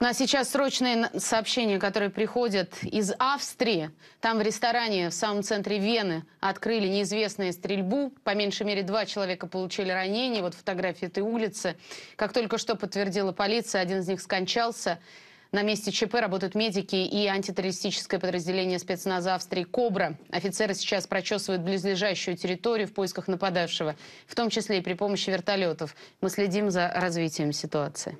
У ну, нас сейчас срочные сообщения, которые приходят из Австрии. Там в ресторане в самом центре Вены открыли неизвестную стрельбу. По меньшей мере два человека получили ранения. Вот фотографии этой улицы. Как только что подтвердила полиция, один из них скончался. На месте ЧП работают медики и антитеррористическое подразделение спецназа Австрии «Кобра». Офицеры сейчас прочесывают близлежащую территорию в поисках нападавшего, в том числе и при помощи вертолетов. Мы следим за развитием ситуации.